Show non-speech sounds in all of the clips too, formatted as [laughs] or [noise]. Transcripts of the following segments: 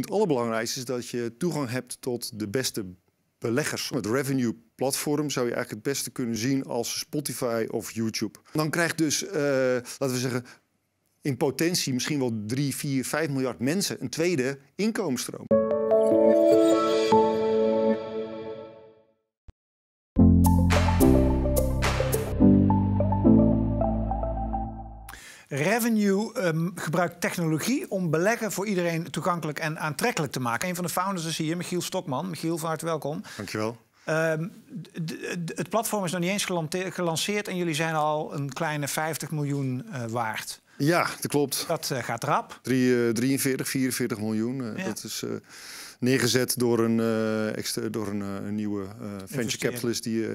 Het allerbelangrijkste is dat je toegang hebt tot de beste beleggers. Het revenue platform zou je eigenlijk het beste kunnen zien als Spotify of YouTube. Dan krijgt dus, eh, laten we zeggen, in potentie misschien wel 3, 4, 5 miljard mensen een tweede inkomenstroom. Revenue ehm, gebruikt technologie om beleggen voor iedereen toegankelijk en aantrekkelijk te maken. Een van de founders is hier, Michiel Stokman. Michiel, van harte welkom. Dankjewel. Um, het platform is nog niet eens gelanceerd en jullie zijn al een kleine 50 miljoen eh, waard. Ja, dat klopt. Dat eh, gaat rap. 43, 44 miljoen. Eh, dat is neergezet door een, eh, door een, eh, een nieuwe eh, venture capitalist. Die,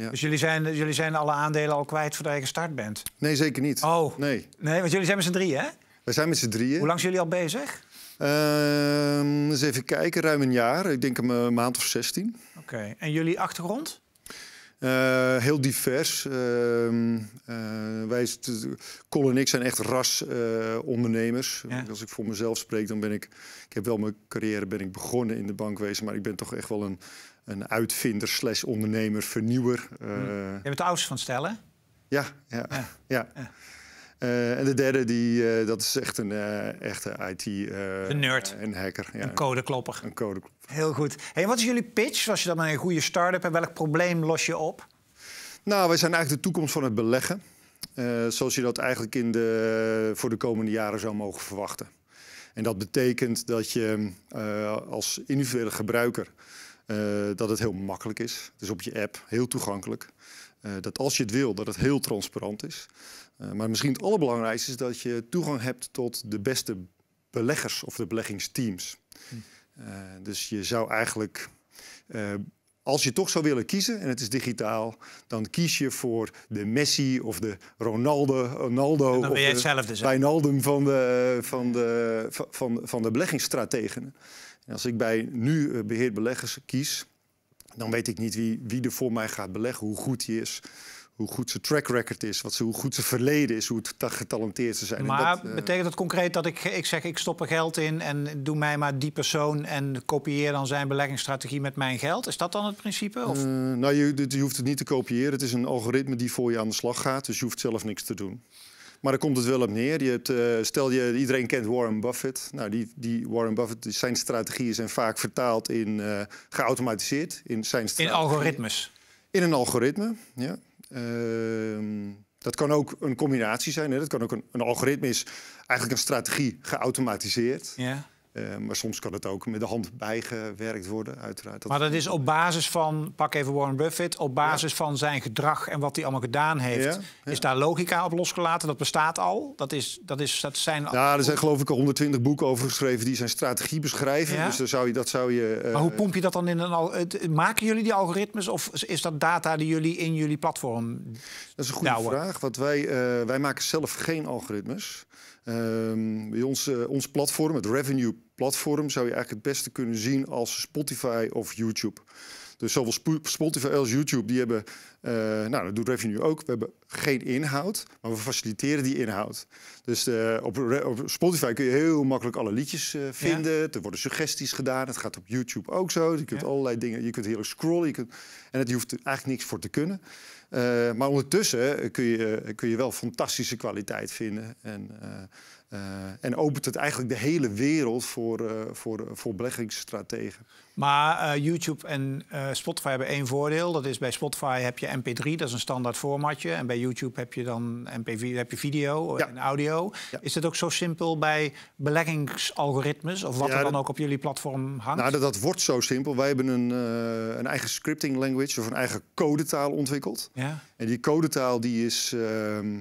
ja. Dus jullie zijn, jullie zijn alle aandelen al kwijt voordat je gestart bent? Nee, zeker niet. Oh, nee. nee want jullie zijn met z'n drieën, hè? wij zijn met z'n drieën. Hoe lang zijn jullie al bezig? Ehm, eens even kijken, ruim een jaar. Ik denk een maand of zestien. Oké, en jullie achtergrond? Eh, heel divers. Ehm, eh, wij, Col en ik zijn echt rasondernemers. Eh, ondernemers. Als ik voor mezelf spreek, dan ben ik... Ik heb wel mijn carrière ben ik begonnen in de bankwezen... maar ik ben toch echt wel een, een uitvinder slash ondernemer, vernieuwer. Je bent de oudste van stellen. ja. ja. ja. Eh, en de derde, die, eh, dat is echt een eh, echte IT... een nerd. een hacker. Ja. Een codeklopper. Een codeklopper. Heel goed. Hey, wat is jullie pitch als je dan een goede start-up en welk probleem los je op? Nou, wij zijn eigenlijk de toekomst van het beleggen. zoals je dat eigenlijk in de, voor de komende jaren zou mogen verwachten. En dat betekent dat je als individuele gebruiker dat het heel makkelijk is. Dus op je app heel toegankelijk. dat als je het wil, dat het heel transparant is. Eh, maar misschien het allerbelangrijkste is dat je toegang hebt tot de beste beleggers of de beleggingsteams. Hm. Eh, dus je zou eigenlijk, eh, als je toch zou willen kiezen en het is digitaal, dan kies je voor de Messi of de Ronaldo, Ronaldo of de Wijnaldum van de, van, de, van, van, de beleggingsstrategen. En als ik bij nu beheer beleggers kies, dan weet ik niet wie, wie er voor mij gaat beleggen, hoe goed die is hoe goed zijn track record is, wat ze, hoe goed zijn verleden is, hoe getalenteerd ze zijn. Maar dat, eh, betekent dat concreet dat ik, ik zeg, ik stop er geld in en doe mij maar die persoon en kopieer dan zijn beleggingsstrategie met mijn geld? Is dat dan het principe? Of? Eh, nou, je, je hoeft het niet te kopiëren. Het is een algoritme die voor je aan de slag gaat, dus je hoeft zelf niks te doen. Maar daar komt het wel op neer. Je hebt, eh, stel je, iedereen kent Warren Buffett. Nou, die, die Warren Buffett, zijn strategieën zijn vaak vertaald in geautomatiseerd. In, zijn in algoritmes. In een algoritme, ja. Ehm, dat kan ook een combinatie zijn. Hè? Dat kan ook een, algoritme is eigenlijk een strategie geautomatiseerd. Eh, maar soms kan het ook met de hand bijgewerkt worden, uiteraard. maar dat is op basis van, pak even Warren Buffett, op basis van zijn gedrag en wat hij allemaal gedaan heeft. Is daar logica op losgelaten? Dat bestaat al? Dat, is, dat, is, dat zijn... Ja, er zijn geloof ik 120 boeken over geschreven die zijn strategie beschrijven. Dus dan zou je, dat zou je... Eh, maar hoe pomp je dat dan in een... Al maken jullie die algoritmes of is dat data die jullie in jullie platform Dat is een goede vraag. Want wij, eh, wij maken zelf geen algoritmes. Ehm, bij ons, ons platform, het Revenue platform zou je eigenlijk het beste kunnen zien als Spotify of YouTube. Dus zowel Spotify als YouTube, die hebben, eh, nou dat doet Revenue ook, we hebben geen inhoud, maar we faciliteren die inhoud. Dus eh, op, Spotify kun je heel makkelijk alle liedjes eh, vinden, er worden suggesties gedaan, het gaat op YouTube ook zo. Je kunt allerlei dingen, je kunt heerlijk scrollen, je kunt, en het, je hoeft er eigenlijk niks voor te kunnen. maar ondertussen kun je, kun je wel fantastische kwaliteit vinden. En, eh, en opent het eigenlijk de hele wereld voor, eh, voor, eh, voor beleggingsstrategen. Maar YouTube en Spotify hebben één voordeel. Dat is bij Spotify heb je MP3, dat is een standaard formatje. En bij YouTube heb je dan MP4, heb je video en audio. Is dat ook zo simpel bij beleggingsalgoritmes? Of wat er dan ook op jullie platform hangt? Nou, dat, dat, wordt zo simpel. Wij hebben een, een eigen scripting language of een eigen codetaal ontwikkeld. En die codetaal die is... Ehm,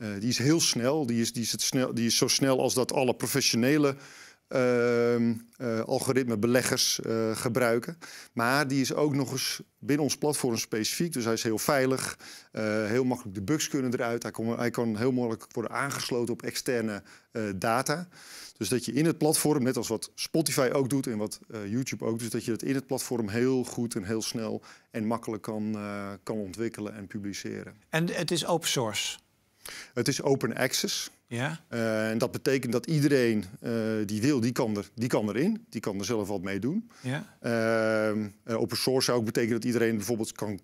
eh, die is heel snel. Die is, die, is het snel. die is zo snel als dat alle professionele uh, algoritme beleggers eh, gebruiken. Maar die is ook nog eens binnen ons platform specifiek. Dus hij is heel veilig, heel makkelijk de bugs kunnen eruit. Hij, hij kan heel makkelijk worden aangesloten op externe data. Dus dat je in het platform, net als wat Spotify ook doet en wat YouTube ook doet, dat je dat in het platform heel goed en heel snel en makkelijk kan, kan ontwikkelen en publiceren. En het is open source? Het is open access. Ja. Eh, en dat betekent dat iedereen eh, die wil, die kan, er, die kan erin. Die kan er zelf wat mee doen. Ja. Ehm, eh, open source zou ook betekenen dat iedereen bijvoorbeeld kan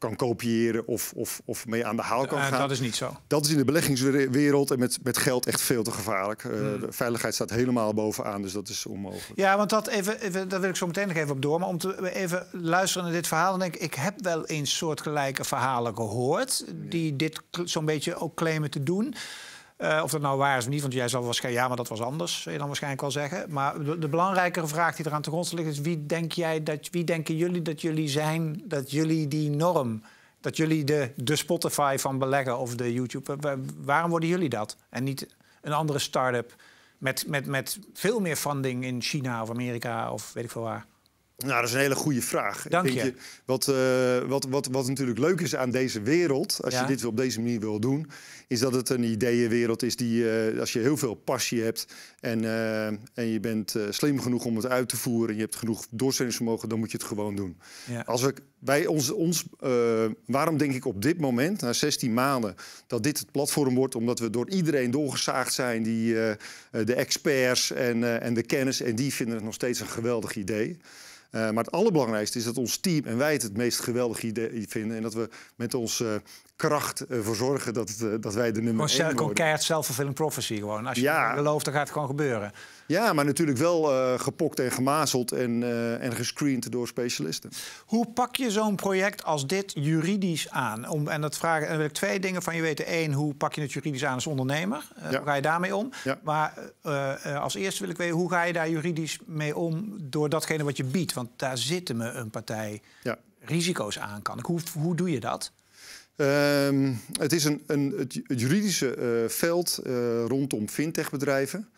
kan kopiëren of, of, of mee aan de haal kan eh, gaan. Dat is niet zo. Dat is in de beleggingswereld en met, met geld echt veel te gevaarlijk. Eh, hmm. de veiligheid staat helemaal bovenaan, dus dat is onmogelijk. Ja, want dat even, even, daar wil ik zo meteen nog even op door. Maar om te even luisteren naar dit verhaal, denk ik, ik heb wel eens soortgelijke verhalen gehoord... die dit zo'n beetje ook claimen te doen... Eh, of dat nou waar is of niet, want jij zal waarschijnlijk... ja, maar dat was anders, zou je dan waarschijnlijk wel zeggen. Maar de, belangrijkere vraag die eraan te grond ligt is... Wie, denk jij dat, wie denken jullie dat jullie zijn, dat jullie die norm... dat jullie de, de Spotify van beleggen of de YouTube... waarom worden jullie dat? En niet een andere start-up met, met, met veel meer funding in China of Amerika of weet ik veel waar. Nou, dat is een hele goede vraag. je. wat, eh, wat, wat, wat natuurlijk leuk is aan deze wereld, als je dit op deze manier wil doen, is dat het een ideeënwereld is die, eh, als je heel veel passie hebt en, eh, en je bent slim genoeg om het uit te voeren en je hebt genoeg doorzettingsvermogen, dan moet je het gewoon doen. Als we, bij ons, ons waarom denk ik op dit moment, na 16 maanden, dat dit het platform wordt, omdat we door iedereen doorgezaagd zijn, die, de experts en, en de kennis, en die vinden het nog steeds een geweldig idee. Eh, maar het allerbelangrijkste is dat ons team en wij het het meest geweldige idee vinden. En dat we met ons eh, kracht voor zorgen dat, eh, dat wij de nummer gewoon, 1 Gewoon keihard zelfvervullend prophecy gewoon. Als je ja. gelooft, dan gaat het gewoon gebeuren. Ja, maar natuurlijk wel uh, gepokt en gemazeld en, uh, en gescreend door specialisten. Hoe pak je zo'n project als dit juridisch aan? Om, en dat vragen, en dan wil ik twee dingen van je weten. Eén, hoe pak je het juridisch aan als ondernemer? Uh, Hoe ga je daarmee om? Ja. Maar als eerste wil ik weten, hoe ga je daar juridisch mee om door datgene wat je biedt? Want daar zitten me een partij risico's aan kan. Hoe, hoe doe je dat? Ehm, het is een, een het, juridische eh, veld eh, rondom fintech-bedrijven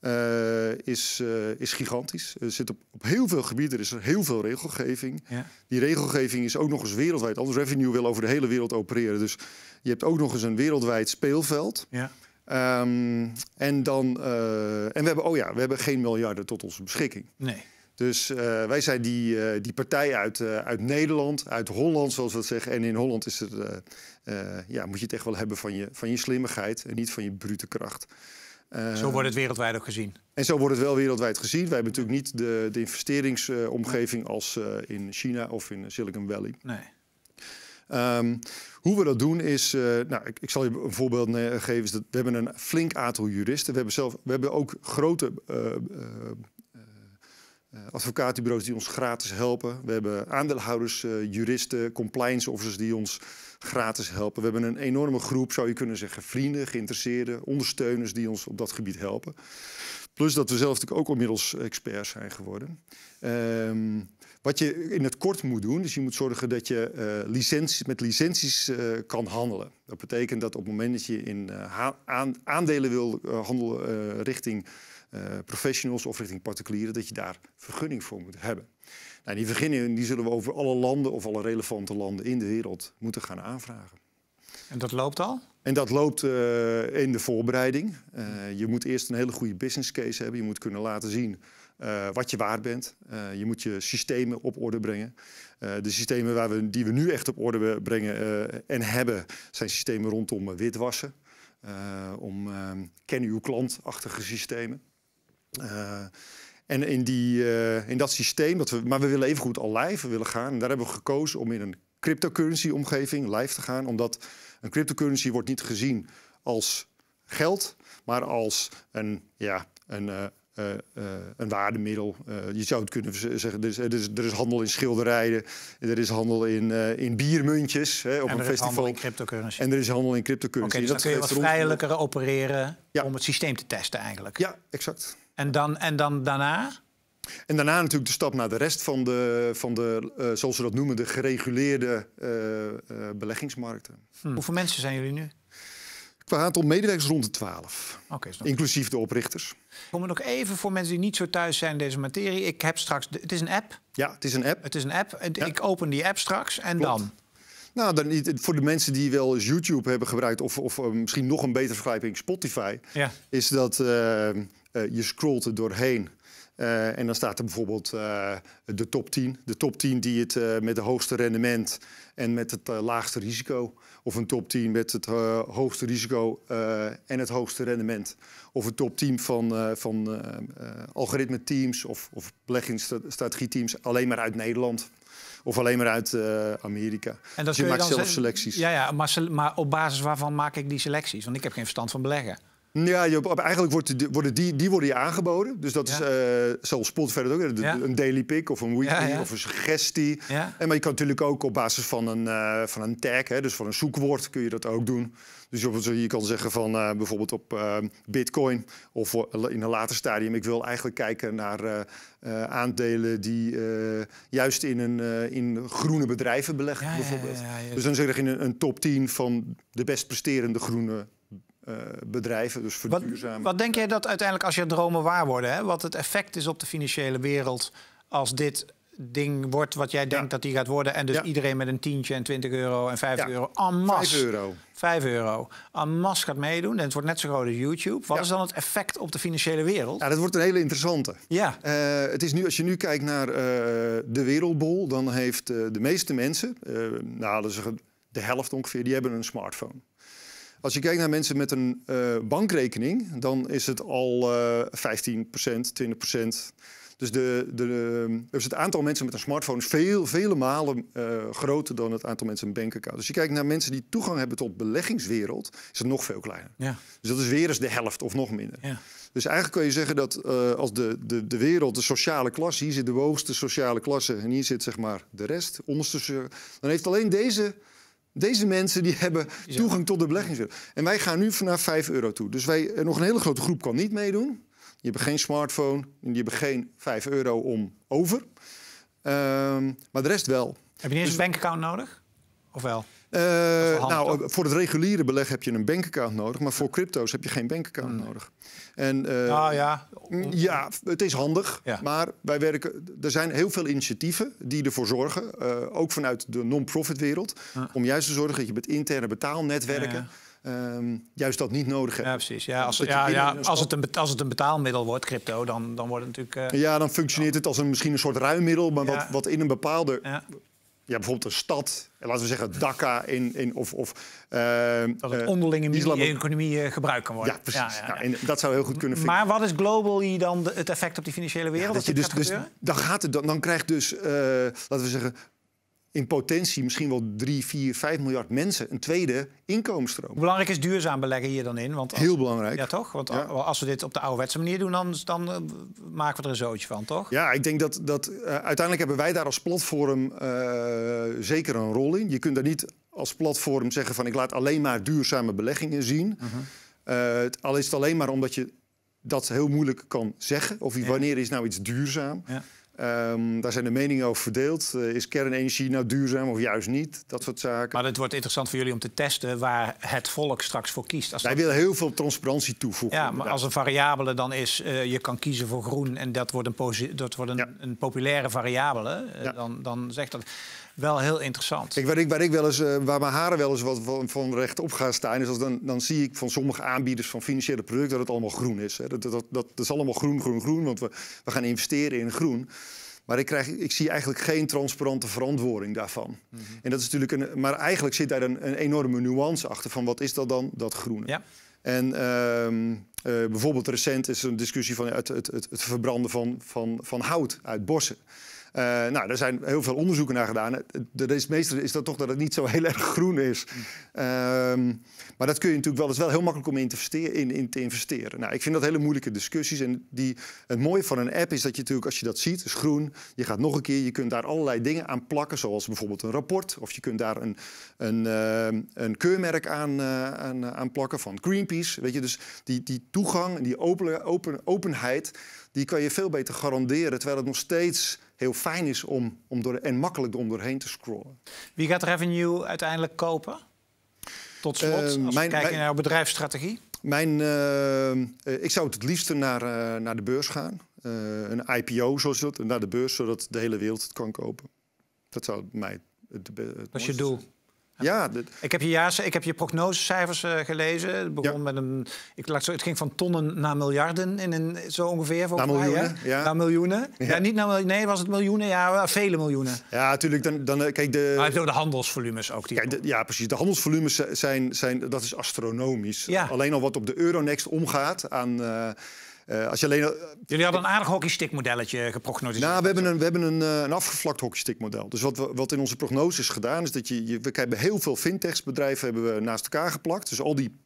eh, is, is gigantisch. Er zit op, op, heel veel gebieden er is er heel veel regelgeving. Ja. Die regelgeving is ook nog eens wereldwijd. Anders Revenue wil over de hele wereld opereren. Dus je hebt ook nog eens een wereldwijd speelveld. Ja. Ehm, en, dan, en we hebben, oh ja, we hebben geen miljarden tot onze beschikking. Nee. Dus eh, wij zijn die, uh, die partij uit, eh, uit Nederland, uit Holland, zoals we dat zeggen. En in Holland is het, ja, moet je het echt wel hebben van je, van je slimmigheid en niet van je brute kracht. zo wordt het wereldwijd ook gezien. En zo wordt het wel wereldwijd gezien. Wij hebben natuurlijk niet de, de investeringsomgeving als in China of in Silicon Valley. Nee. Ehm, hoe we dat doen is, nou, ik, ik, zal je een voorbeeld geven. We hebben een flink aantal juristen. We hebben, zelf, we hebben ook grote eh, advocatenbureaus die ons gratis helpen. We hebben aandeelhouders, eh, juristen, compliance officers die ons gratis helpen. We hebben een enorme groep, zou je kunnen zeggen, vrienden, geïnteresseerden, ondersteuners die ons op dat gebied helpen. Plus dat we zelf natuurlijk ook inmiddels experts zijn geworden. Ehm, wat je in het kort moet doen, dus je moet zorgen dat je eh, licenties, met licenties kan handelen. Dat betekent dat op het moment dat je in aandelen wil handelen richting eh, professionals of richting particulieren, dat je daar vergunning voor moet hebben. Nou, die vergunningen die zullen we over alle landen of alle relevante landen in de wereld moeten gaan aanvragen. En dat loopt al? En dat loopt eh, in de voorbereiding. Eh, je moet eerst een hele goede business case hebben. Je moet kunnen laten zien wat je waard bent. je moet je systemen op orde brengen. de systemen waar we, die we nu echt op orde brengen en hebben, zijn systemen rondom witwassen. om ehm, ken uw klantachtige systemen. Eh, en in, die, eh, in dat systeem, dat we, maar we willen evengoed al live willen gaan. En daar hebben we gekozen om in een cryptocurrency-omgeving live te gaan. Omdat een cryptocurrency wordt niet gezien als geld, maar als een, ja, een, eh, een waardemiddel. je zou het kunnen zeggen, er is, er is, handel in schilderijen, er is handel in, in biermuntjes hè, op een festival. En er is handel in cryptocurrency. En er is handel in cryptocurrency. Oké, dus dat kun je wat vrijelijker opereren om het systeem te testen eigenlijk. Ja, exact. En dan, en dan daarna? En daarna natuurlijk de stap naar de rest van de, van de eh, zoals we dat noemen, de gereguleerde eh, eh, beleggingsmarkten. Hm. Hoeveel mensen zijn jullie nu? Qua aantal medewerkers rond de 12. Okay, inclusief de oprichters. Kom er nog even voor mensen die niet zo thuis zijn in deze materie. Ik heb straks. het is een app. Ja, het is een app. Het is een app. Ik open die app straks en dan. Nou, dan, voor de mensen die wel eens YouTube hebben gebruikt, of, of misschien nog een betere vergelijking, Spotify, ja. is dat eh, je scrolt er doorheen. Eh, en dan staat er bijvoorbeeld eh, de top 10. De top 10 die het met het hoogste rendement en met het laagste risico. Of een top 10 met het hoogste risico en het hoogste rendement. Of een top 10 van, van algoritme teams of, of beleggingsstrategie teams alleen maar uit Nederland. Of alleen maar uit Amerika. En dat dus je, maakt zelf selecties. Ja, ja maar, maar, op basis waarvan maak ik die selecties? Want ik heb geen verstand van beleggen. Ja, je, eigenlijk worden die, die worden je aangeboden. Dus dat is uh, zoals Spot verder ook. Een daily pick of een weekly of een suggestie. En, maar je kan natuurlijk ook op basis van een, eh, van een tag, hè, dus van een zoekwoord, kun je dat ook doen. Dus je, kan zeggen van eh, bijvoorbeeld op bitcoin of in een later stadium... ik wil eigenlijk kijken naar aandelen die juist in, een, in groene bedrijven beleggen bijvoorbeeld. Dus dan zeg je in een, een top 10 van de best presterende groene eh, bedrijven, dus verduurzamen. Wat, wat, denk jij dat uiteindelijk als je dromen waar worden, hè, wat het effect is op de financiële wereld als dit ding wordt wat jij denkt dat die gaat worden... en dus iedereen met een tientje en 20 euro en 5 euro en masse. 5 euro. 5 euro. gaat meedoen en het wordt net zo groot als YouTube. Wat is dan het effect op de financiële wereld? Ja, dat wordt een hele interessante. Ja. Eh, het is nu, als je nu kijkt naar eh, de wereldbol... dan heeft de meeste mensen, nou, de helft ongeveer, die hebben een smartphone. Als je kijkt naar mensen met een eh, bankrekening, dan is het al 15%, eh, 20%. Dus de, de, eh, dus het aantal mensen met een smartphone is veel, vele malen groter dan het aantal mensen met een bankaccount. Als je kijkt naar mensen die toegang hebben tot beleggingswereld, is het nog veel kleiner. Ja. Dus dat is weer eens de helft of nog minder. Ja. Dus eigenlijk kun je zeggen dat als de, de, de wereld, de sociale klasse, hier zit de hoogste sociale klasse en hier zit zeg maar de rest, onderste, dan heeft alleen deze deze mensen die hebben toegang tot de beleggingen. En wij gaan nu vanaf 5 euro toe. Dus wij, eh, nog een hele grote groep kan niet meedoen. Die hebben geen smartphone, die hebben geen 5 euro om over. Ehm, maar de rest wel. Heb je niet eens een dus- bankaccount nodig? Of wel? Eh, nou, voor het reguliere beleg heb je een bankaccount nodig, maar voor crypto's heb je geen bankaccount nodig. En, eh, nou ja. Mm, ja, het is handig, maar wij werken, er zijn heel veel initiatieven die ervoor zorgen, eh, ook vanuit de non-profit wereld, om juist te zorgen dat je met interne betaalnetwerken. Ehm, juist dat niet nodig hebt. Ja, precies. Ja, als, ja, ja, als, het een, als het een betaalmiddel wordt, crypto, dan, dan wordt het natuurlijk... ja, dan functioneert het als een, misschien een soort ruimmiddel... maar wat, wat in een bepaalde ja bijvoorbeeld een stad, laten we zeggen Dhaka in, in, of... of uh, dat het eh, onderlinge in economie eh, gebruikt kan worden. Ja, precies. en dat zou heel goed kunnen vinden. Maar wat is globally e dan het effect op die financiële wereld? dat je dus, dus, dan, gaat het, dan, dan krijgt dus, laten we zeggen, in potentie misschien wel 3, 4, 5 miljard mensen een tweede inkomensstroom. belangrijk is duurzaam beleggen hier dan in? Want Heel belangrijk. Ja, toch? Want als we dit op de ouderwetse manier doen, dan, dan eh, maken we er een zootje van, toch? Ja, ik denk dat, dat eh, uiteindelijk hebben wij daar als platform eh, zeker een rol in. Je kunt daar niet als platform zeggen van ik laat alleen maar duurzame beleggingen zien. Mhm. al is het alleen maar omdat je dat heel moeilijk kan zeggen. Of wanneer is nou iets duurzaam? Ja. Ehm, daar zijn de meningen over verdeeld. Eh, is kernenergie nou duurzaam of juist niet? Dat soort zaken. Maar het wordt interessant voor jullie om te testen waar het volk straks voor kiest. Als Wij willen heel veel transparantie toevoegen. Ja, maar als een variabele dan is, eh, je kan kiezen voor groen en dat wordt een, dat een, populaire variabele, eh, dan, dan zegt dat wel heel interessant. waar, ik, wel eens, eh, waar mijn haren wel eens wat van, van rechtop gaan staan... is als dan, dan zie ik van sommige aanbieders van financiële producten... dat het allemaal groen is. Hè. Dat, dat, dat, dat, is allemaal groen, groen, groen, want we, we gaan investeren in groen. Maar ik, krijg, ik zie eigenlijk geen transparante verantwoording daarvan. Mhm. en dat is natuurlijk een, maar eigenlijk zit daar een, een, enorme nuance achter van wat is dat dan, dat groene. Ja. En ehm, eh, bijvoorbeeld recent is er een discussie van het, het, het, het verbranden van, van, van hout uit bossen. Uh, nou, daar zijn heel veel onderzoeken naar gedaan. De is meestal is dat toch dat het niet zo heel [laughs] erg groen is. Ehm, maar dat kun je natuurlijk wel. is wel heel makkelijk om in te, in, in te investeren. Nou, ik vind dat hele moeilijke discussies. En die, het mooie van een app is dat je natuurlijk, als je dat ziet, is groen. Je gaat nog een keer, je kunt daar allerlei dingen aan plakken. Zoals bijvoorbeeld een rapport. Of je kunt daar een, een, eh, een keurmerk aan, eh, aan, aan, plakken van Greenpeace. Weet je, dus die, die toegang, die open, open, openheid, die kan je veel beter garanderen. Terwijl het nog steeds heel fijn is om, om door, en makkelijk om doorheen te scrollen. Wie gaat Revenue uiteindelijk kopen? Tot slot, eh, als we mijn, naar jouw bedrijfsstrategie. Mijn, eh, eh, ik zou het liefste naar, naar de beurs gaan. een IPO, zoals dat, naar de beurs, zodat de hele wereld het kan kopen. Dat zou mij het, het, Dat je doel. Ja, ik, heb je ja, ik heb je prognosecijfers eh, gelezen. Het, begon met een, ik, laat zo, het ging van tonnen naar miljarden, in een, zo ongeveer. Naar miljoenen, mij, ja. naar miljoenen. Ja. niet naar Nee, was het miljoenen? Ja, vele miljoenen. Ja, natuurlijk. Dan, dan, eh, kijk, de... Maar de handelsvolumes ook. Die ja, precies. De handelsvolumes zijn, zijn, dat is astronomisch. Alleen al wat op de Euronext omgaat aan... Eh, eh, je Jullie hadden een aardig hockeystickmodelletje geprognosticeerd. Nou, we hebben een, we hebben een, eh, een afgevlakt hockeystickmodel. Dus wat, we, wat in onze prognose is gedaan, is dat je, we hebben heel veel fintech-bedrijven hebben we naast elkaar geplakt. Dus al die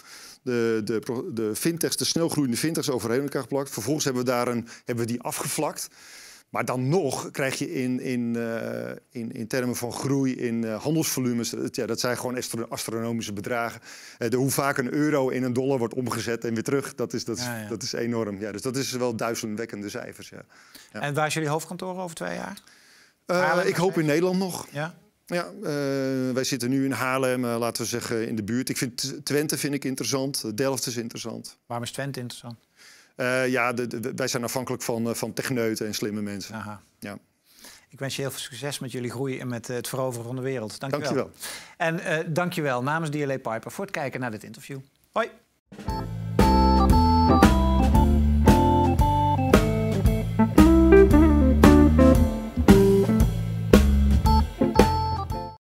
de, de, de fintechs, de snelgroeiende fintechs overheen elkaar geplakt. Vervolgens hebben we, daar een, hebben we die afgevlakt. Maar dan nog krijg je in, in, eh, in, in termen van groei in uh, handelsvolumes, dat, eh, ja, dat zijn gewoon astronomische bedragen. de, hoe vaak een euro in een dollar wordt omgezet en weer terug, dat is, dat is, Dat is enorm. Ja, dus dat is wel duizelingwekkende cijfers. Ja. ja. En waar is jullie hoofdkantoor over twee jaar? Haarlem, ik hoop in Nederland nog. Ja? Ja, wij zitten nu in Haarlem, laten we zeggen in de buurt. Ik vind Twente vind ik interessant, Delft is interessant. Waarom is Twente interessant? Eh, ja, de, wij zijn afhankelijk van, eh, van techneuten en slimme mensen. Aha. Ja. Ik wens je heel veel succes met jullie groei en met eh, het veroveren van de wereld. Dank, je wel. En uh, dank je wel namens DLA e Piper voor het kijken naar dit interview. Hoi.